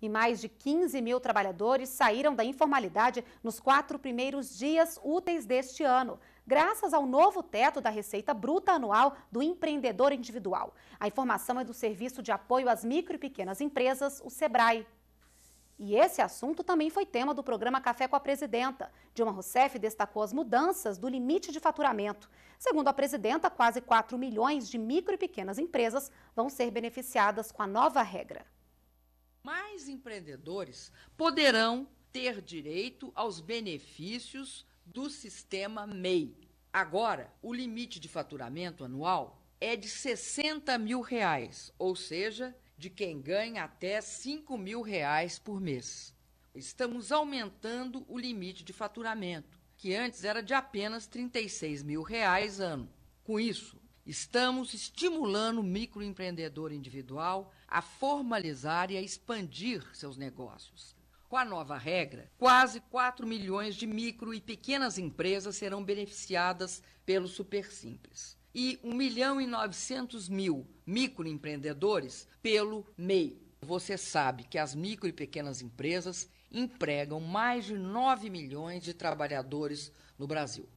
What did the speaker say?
E mais de 15 mil trabalhadores saíram da informalidade nos quatro primeiros dias úteis deste ano, graças ao novo teto da Receita Bruta Anual do Empreendedor Individual. A informação é do Serviço de Apoio às Micro e Pequenas Empresas, o SEBRAE. E esse assunto também foi tema do programa Café com a Presidenta. Dilma Rousseff destacou as mudanças do limite de faturamento. Segundo a presidenta, quase 4 milhões de micro e pequenas empresas vão ser beneficiadas com a nova regra mais empreendedores poderão ter direito aos benefícios do sistema MEI. Agora, o limite de faturamento anual é de 60 mil reais, ou seja, de quem ganha até 5 mil reais por mês. Estamos aumentando o limite de faturamento, que antes era de apenas 36 mil reais ano. Com isso, Estamos estimulando o microempreendedor individual a formalizar e a expandir seus negócios. Com a nova regra, quase 4 milhões de micro e pequenas empresas serão beneficiadas pelo Super Simples e 1 milhão e 900 mil microempreendedores pelo MEI. Você sabe que as micro e pequenas empresas empregam mais de 9 milhões de trabalhadores no Brasil.